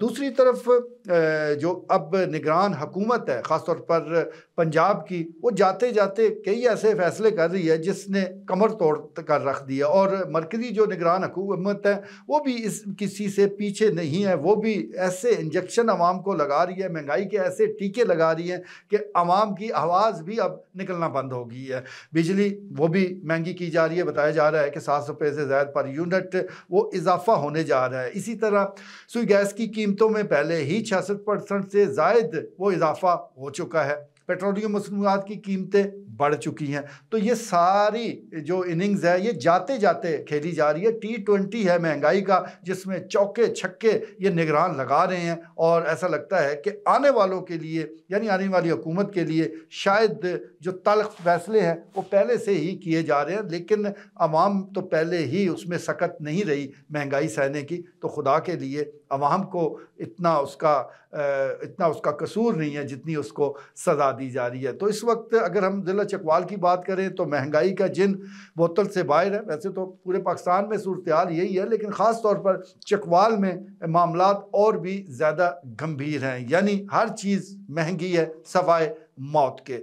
दूसरी तरफ जो अब निगरान हकूमत है ख़ासतौर पर पंजाब की वो जाते जाते कई ऐसे फैसले कर रही है जिसने कमर तोड़ कर रख दिया और मरकज़ी जो निगरान हकूमत है वो भी इस किसी से पीछे नहीं है वो भी ऐसे इंजेक्शन आवाम को लगा रही है महंगाई के ऐसे टीके लगा रही है कि आवाम की आवाज़ भी अब निकलना बंद हो गई है बिजली वो भी महंगी की जा रही है बताया जा रहा है कि सात रुपये से ज़्यादा पर यूनिट वो इजाफा होने जा रहा है इसी तरह सुई गैस की कीमत कीमतों में पहले ही छियासठ परसेंट से जायद वो इजाफा हो चुका है पेट्रोलियम मसनूआत की कीमतें बढ़ चुकी हैं तो ये सारी जो इनिंग्स है ये जाते जाते खेली जा रही है टी ट्वेंटी है महंगाई का जिसमें चौके छक्के ये निगरान लगा रहे हैं और ऐसा लगता है कि आने वालों के लिए यानी आने वाली हुकूमत के लिए शायद जो तलख फैसले हैं वो पहले से ही किए जा रहे हैं लेकिन आवाम तो पहले ही उसमें सकत नहीं रही महंगाई सहने की तो खुदा के लिए आवाम को इतना उसका इतना उसका कसूर नहीं है जितनी उसको सजा दी जा रही है तो इस वक्त अगर हम ज़िला चकवाल की बात करें तो महंगाई का जिन बोतल से बाहर है वैसे तो पूरे पाकिस्तान में सूरत हाल यही है लेकिन ख़ास तौर पर चकवाल में मामला और भी ज़्यादा गंभीर हैं यानी हर चीज़ महंगी है सवाए मौत के